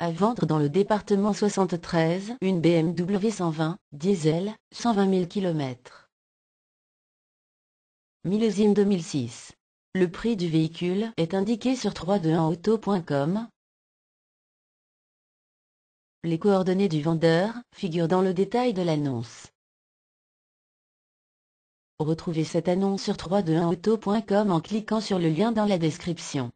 à vendre dans le département 73 une BMW 120, diesel, 120 000 km. Millésime 2006. Le prix du véhicule est indiqué sur 321auto.com. Les coordonnées du vendeur figurent dans le détail de l'annonce. Retrouvez cette annonce sur 321auto.com en cliquant sur le lien dans la description.